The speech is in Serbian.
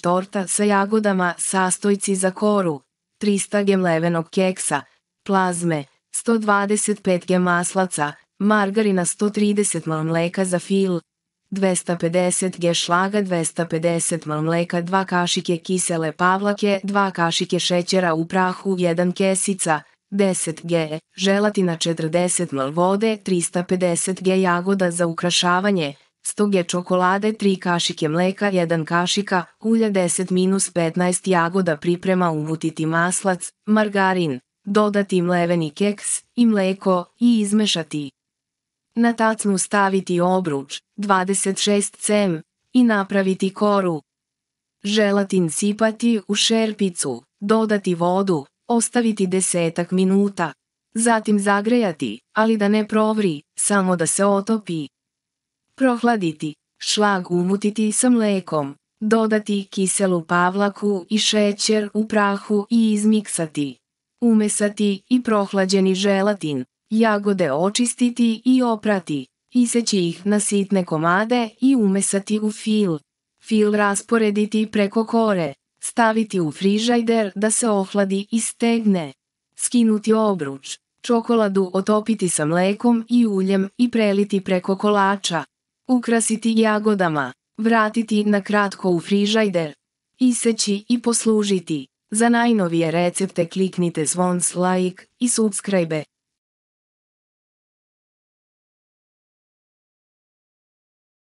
torta sa jagodama, sastojci za koru, 300 g mlevenog keksa, plazme, 125 g maslaca, margarina 130 ml mleka za fil, 250 g šlaga 250 ml mleka 2 kašike kisele pavlake 2 kašike šećera u prahu 1 kesica 10 g želatina 40 ml vode 350 g jagoda za ukrašavanje 100 čokolade 3 kašike mleka 1 kašika, ulja 10-15 jagoda priprema umutiti maslac, margarin, dodati mleveni keks i mleko i izmešati. Na tacnu staviti obruč 26 cm i napraviti koru. Želatin sipati u šerpicu, dodati vodu, ostaviti desetak minuta. Zatim zagrejati, ali da ne provri, samo da se otopi prohladiti, šlag umutiti sa mlekom, dodati kiselu pavlaku i šećer u prahu i izmiksati. Umesati i prohlađeni želatin, jagode očistiti i oprati, iseći ih na sitne komade i umesati u fil. Fil rasporediti preko kore, staviti u frižajder da se ohladi i stegne. Skinuti obruč, čokoladu otopiti sa mlekom i uljem i preliti preko kolača. Ukrasiti jagodama, vratiti na kratko u frižajder, iseći i poslužiti. Za najnovije recepte kliknite zvon like i subscribe.